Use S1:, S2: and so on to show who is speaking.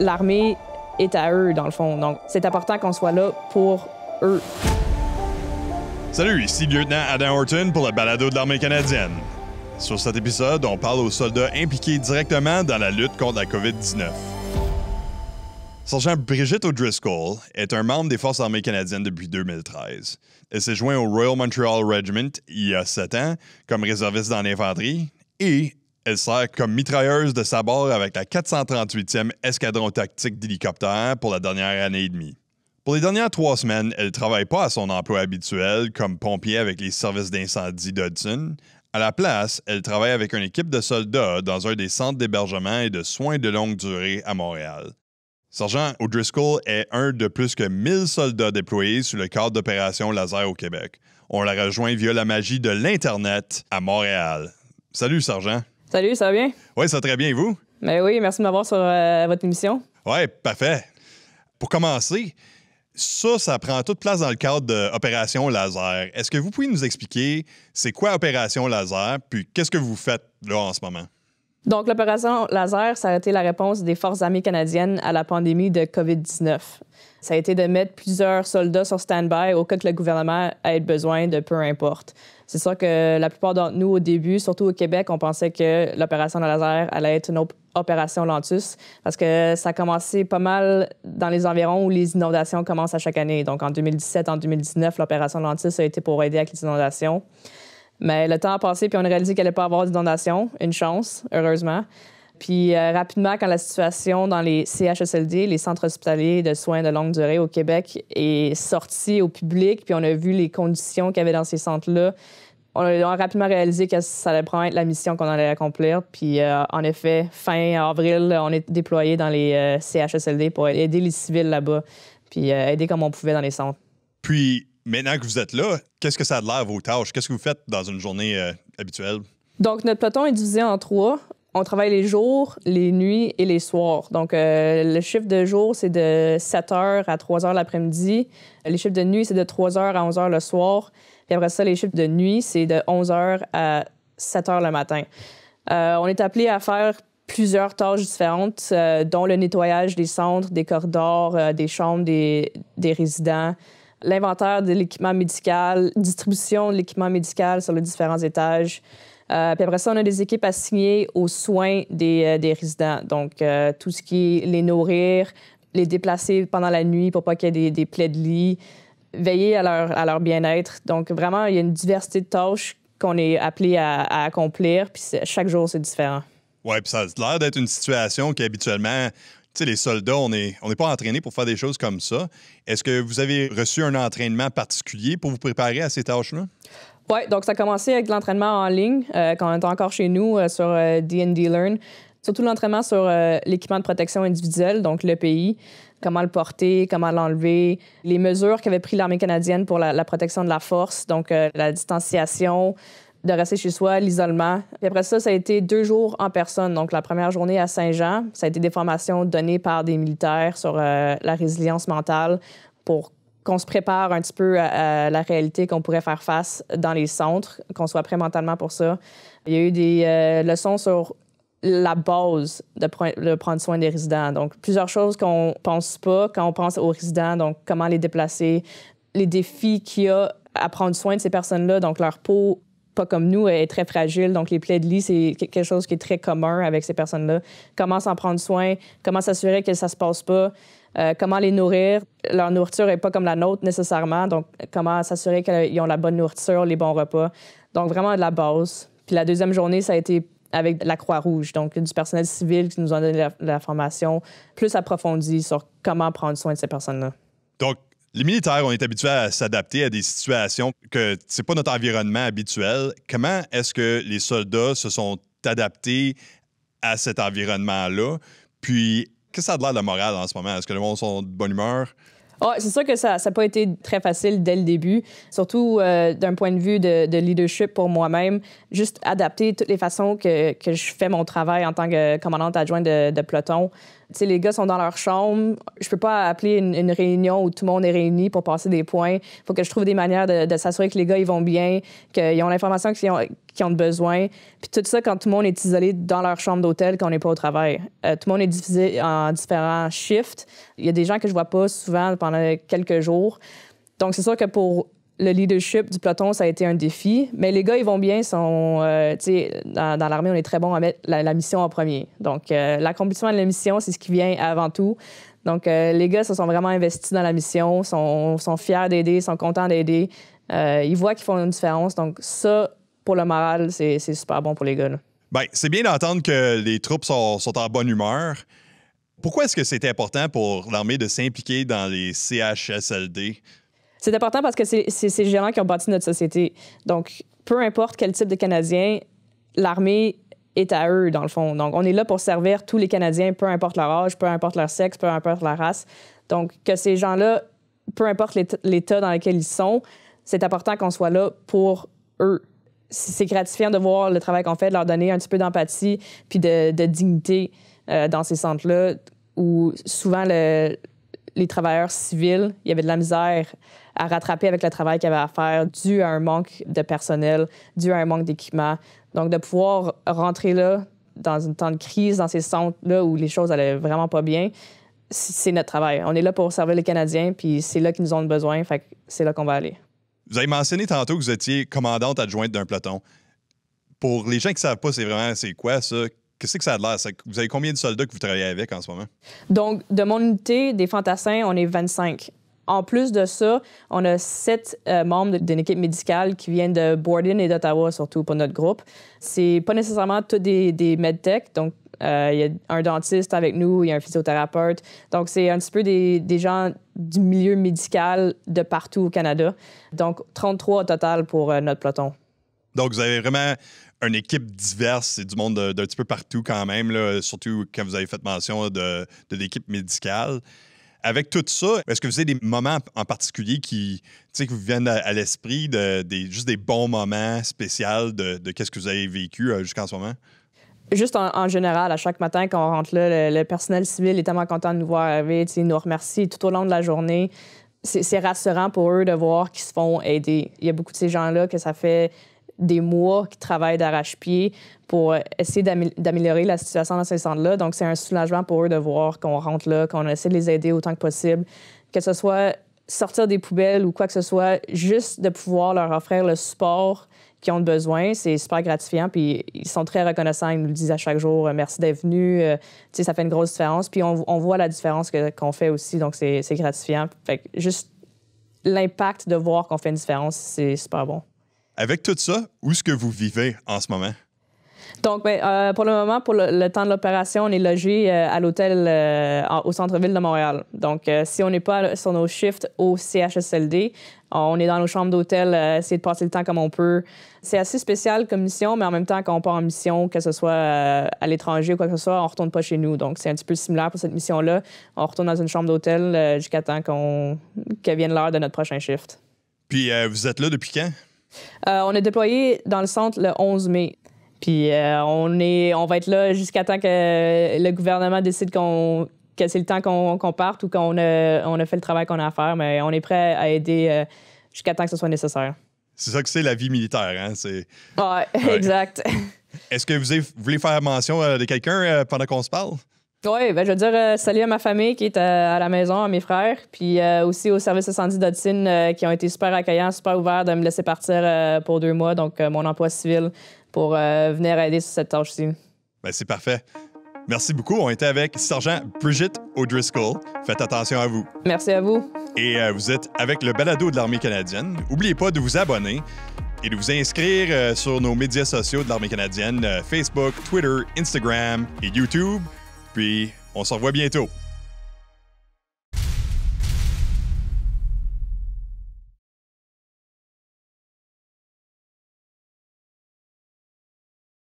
S1: l'armée est à eux, dans le fond. Donc, c'est important qu'on soit là pour eux.
S2: Salut, ici Lieutenant Adam Horton pour le balado de l'armée canadienne. Sur cet épisode, on parle aux soldats impliqués directement dans la lutte contre la COVID-19. Sergent Brigitte O'Driscoll est un membre des Forces armées canadiennes depuis 2013. Elle s'est joint au Royal Montreal Regiment il y a sept ans comme réserviste dans l'infanterie et elle sert comme mitrailleuse de sabord avec la 438e Escadron tactique d'hélicoptères pour la dernière année et demie. Pour les dernières trois semaines, elle ne travaille pas à son emploi habituel comme pompier avec les services d'incendie d'Hudson. À la place, elle travaille avec une équipe de soldats dans un des centres d'hébergement et de soins de longue durée à Montréal. Sergent O'Driscoll est un de plus que 1000 soldats déployés sous le cadre d'opération Laser au Québec. On la rejoint via la magie de l'Internet à Montréal. Salut, sergent.
S1: Salut, ça va bien?
S2: Oui, ça va très bien, et vous? Ben
S1: oui, merci de m'avoir sur euh, votre émission.
S2: Oui, parfait. Pour commencer, ça, ça prend toute place dans le cadre d'Opération Laser. Est-ce que vous pouvez nous expliquer c'est quoi Opération Laser, puis qu'est-ce que vous faites là en ce moment?
S1: Donc, l'opération Laser, ça a été la réponse des Forces armées canadiennes à la pandémie de COVID-19. Ça a été de mettre plusieurs soldats sur stand-by au cas que le gouvernement ait besoin de peu importe. C'est sûr que la plupart d'entre nous, au début, surtout au Québec, on pensait que l'opération Laser allait être une opération lentus parce que ça a commencé pas mal dans les environs où les inondations commencent à chaque année. Donc, en 2017, en 2019, l'opération lentus a été pour aider avec les inondations. Mais le temps a passé, puis on a réalisé qu'il n'allait pas avoir d'inondation. Une chance, heureusement. Puis euh, rapidement, quand la situation dans les CHSLD, les centres hospitaliers de soins de longue durée au Québec, est sortie au public, puis on a vu les conditions qu'il y avait dans ces centres-là, on a, rapidement réalisé que ça allait prendre la mission qu'on allait accomplir. Puis euh, en effet, fin avril, on est déployé dans les euh, CHSLD pour aider les civils là-bas, puis aider comme on pouvait dans les centres.
S2: Puis maintenant que vous êtes là, qu'est-ce que ça a de l'air vos tâches? Qu'est-ce que vous faites dans une journée euh, habituelle?
S1: Donc, notre peloton est divisé en trois. On travaille les jours, les nuits et les soirs. Donc, euh, le chiffre de jour, c'est de 7 h à 3 h l'après-midi. Les chiffres de nuit, c'est de 3 h à 11 h le soir. Et après ça, les chiffres de nuit, c'est de 11 h à 7 h le matin. Euh, on est appelé à faire plusieurs tâches différentes, dont le nettoyage des centres, des corridors, des chambres des, des résidents, l'inventaire de l'équipement médical, distribution de l'équipement médical sur les différents étages. Euh, puis après ça, on a des équipes assignées aux soins des, euh, des résidents. Donc, euh, tout ce qui est les nourrir, les déplacer pendant la nuit pour pas qu'il y ait des, des, plaies de lit, veiller à leur, à leur bien-être. Donc, vraiment, il y a une diversité de tâches qu'on est appelé à, à accomplir. Puis chaque jour, c'est différent.
S2: Oui, puis ça a l'air d'être une situation qui habituellement, les soldats, on n'est pas entraînés pour faire des choses comme ça. Est-ce que vous avez reçu un entraînement particulier pour vous préparer à ces tâches-là?
S1: Oui, donc ça a commencé avec l'entraînement en ligne euh, quand on était encore chez nous euh, sur DD euh, Learn. Surtout l'entraînement sur l'équipement de protection individuelle, donc le pays, comment le porter, comment l'enlever, les mesures qu'avait pris l'armée canadienne pour la, protection de la force, donc la distanciation, de rester chez soi, l'isolement. Puis après ça, ça a été deux jours en personne. Donc, la première journée à Saint-Jean, ça a été des formations données par des militaires sur euh, la résilience mentale pour qu'on se prépare un petit peu à, la réalité qu'on pourrait faire face dans les centres, qu'on soit prêt mentalement pour ça. Il y a eu des euh, leçons sur la base de, prendre soin des résidents. Donc, plusieurs choses qu'on pense pas quand on pense aux résidents, donc comment les déplacer, les défis qu'il y a à prendre soin de ces personnes-là, donc leur peau, pas comme nous, est très fragile. Donc, les plaies de lit, c'est quelque chose qui est très commun avec ces personnes-là. Comment s'en prendre soin? Comment s'assurer que ça se passe pas? Euh, comment les nourrir? Leur nourriture n'est pas comme la nôtre nécessairement. Donc, comment s'assurer qu'ils ont la bonne nourriture, les bons repas? Donc, vraiment de la base. Puis la deuxième journée, ça a été avec la Croix-Rouge, donc du personnel civil qui nous a donné la, la formation plus approfondie sur comment prendre soin de ces personnes-là.
S2: Donc, les militaires, on est habitués à s'adapter à des situations que c'est pas notre environnement habituel. Comment est-ce que les soldats se sont adaptés à cet environnement-là? Puis, qu'est-ce que ça a de l'air de morale en ce moment? Est-ce que les gens sont de bonne humeur?
S1: Ah, c'est sûr que ça n'a pas été très facile dès le début, surtout euh, d'un point de vue de, leadership pour moi-même. Juste adapter toutes les façons que, je fais mon travail en tant que commandante adjointe de, de peloton sais, les gars sont dans leur chambre. Je peux pas appeler une, réunion où tout le monde est réuni pour passer des points. Il faut que je trouve des manières de, s'assurer que les gars ils vont bien, qu'ils ont l'information qu'ils ont, besoin. Puis tout ça quand tout le monde est isolé dans leur chambre d'hôtel, qu'on n'est pas au travail. Euh, tout le monde est divisé en différents shifts. Il y a des gens que je vois pas souvent pendant quelques jours. Donc c'est sûr que pour le leadership du peloton, ça a été un défi. Mais les gars, ils vont bien. Sont, euh, dans, l'armée, on est très bon à mettre la, mission en premier. Donc, euh, l'accomplissement de la mission, c'est ce qui vient avant tout. Donc, euh, les gars se sont vraiment investis dans la mission, sont, sont fiers d'aider, sont contents d'aider. ils voient qu'ils font une différence. Donc, ça, pour le moral, c'est super bon pour les gars.
S2: Ben, c'est bien d'entendre que les troupes sont, sont en bonne humeur. Pourquoi est-ce que c'était important pour l'armée de s'impliquer dans les CHSLD?
S1: C'est important parce que c'est ces gens-là qui ont bâti notre société. Donc, peu importe quel type de Canadien, l'armée est à eux, dans le fond. Donc, on est là pour servir tous les Canadiens, peu importe leur âge, peu importe leur sexe, peu importe leur race. Donc, que ces gens-là, peu importe l'état dans lequel ils sont, c'est important qu'on soit là pour eux. C'est gratifiant de voir le travail qu'on fait, de leur donner un petit peu d'empathie puis de, dignité euh, dans ces centres-là où souvent le, les travailleurs civils, il y avait de la misère à rattraper avec le travail qu'il y avait à faire dû à un manque de personnel, dû à un manque d'équipement. Donc, de pouvoir rentrer là dans un temps de crise, dans ces centres-là où les choses allaient vraiment pas bien, c'est notre travail. On est là pour servir les Canadiens, puis c'est là qu'ils nous ont besoin, fait c'est là qu'on va aller.
S2: Vous avez mentionné tantôt que vous étiez commandante adjointe d'un peloton. Pour les gens qui ne savent pas, c'est vraiment c'est quoi ça? qu'est-ce que ça a l'air? Vous avez combien de soldats que vous travaillez avec en ce moment?
S1: Donc, de mon unité des fantassins, on est 25. En plus de ça, on a sept euh, membres d'une équipe médicale qui viennent de Borden et d'Ottawa, surtout pour notre groupe. C'est pas nécessairement tous des, des medtech, donc euh, il y a un dentiste avec nous, il y a un physiothérapeute. Donc, c'est un petit peu des, gens du milieu médical de partout au Canada. Donc, 33 au total pour euh, notre peloton.
S2: Donc, vous avez vraiment une équipe diverse, c'est du monde d'un petit peu partout quand même, surtout quand vous avez fait mention de, l'équipe médicale. Avec tout ça, est-ce que vous avez des moments en particulier qui, vous viennent à, l'esprit, de, des, juste des bons moments spéciaux de, qu'est-ce que vous avez vécu euh, jusqu'en ce moment?
S1: Juste en, général, à chaque matin, qu'on rentre là, le, personnel civil est tellement content de nous voir arriver. il nous remercie tout au long de la journée. C'est rassurant pour eux de voir qu'ils se font aider. Il y a beaucoup de ces gens-là que ça fait des mois qui travaillent d'arrache-pied pour essayer d'améliorer la situation dans ces centres-là. Donc, c'est un soulagement pour eux de voir qu'on rentre là, qu'on essaie de les aider autant que possible, que ce soit sortir des poubelles ou quoi que ce soit, juste de pouvoir leur offrir le support qu'ils ont besoin. C'est super gratifiant. Puis ils sont très reconnaissants. Ils nous le disent à chaque jour euh, merci d'être venu. Euh, tu sais, ça fait une grosse différence. Puis on, voit la différence qu'on fait aussi. Donc c'est gratifiant. Fait que juste l'impact de voir qu'on fait une différence, c'est super bon.
S2: Avec tout ça, où est-ce que vous vivez en ce moment?
S1: Donc, ben, euh, pour le moment, pour le, temps de l'opération, on est logé euh, à l'hôtel euh, au centre-ville de Montréal. Donc, si on n'est pas sur nos shifts au CHSLD, on est dans nos chambres d'hôtel, essayer de passer le temps comme on peut. C'est assez spécial comme mission, mais en même temps, quand on part en mission, que ce soit à l'étranger ou quoi que ce soit, on ne retourne pas chez nous. Donc, c'est un petit peu similaire pour cette mission-là. On retourne dans une chambre d'hôtel jusqu'à temps qu'on... que vienne l'heure de notre prochain shift.
S2: Puis, vous êtes là depuis quand?
S1: Euh, on est déployé dans le centre le 11 mai. Puis euh, on, est, va être là jusqu'à temps que le gouvernement décide que c'est le temps qu'on parte ou qu'on a, fait le travail qu'on a à faire, mais on est prêt à aider euh, jusqu'à temps que ce soit nécessaire.
S2: C'est ça que c'est la vie militaire, hein? exact. Est-ce que vous voulez faire mention de quelqu'un pendant qu'on se parle?
S1: Oui, ben, je veux dire euh, salut à ma famille qui est euh, à, la maison, à mes frères, puis euh, aussi au service de santé qui ont été super accueillants, super ouverts de me laisser partir pour deux mois, donc mon emploi civil, pour venir aider sur cette tâche-ci.
S2: Ben, c'est parfait. Merci beaucoup. On était avec Sergent Brigitte O'Driscoll. Faites attention à vous. Merci à vous. Et vous êtes avec le balado de l'Armée canadienne. N'oubliez pas de vous abonner et de vous inscrire sur nos médias sociaux de l'Armée canadienne, Facebook, Twitter, Instagram et YouTube. Puis, on se revoit bientôt.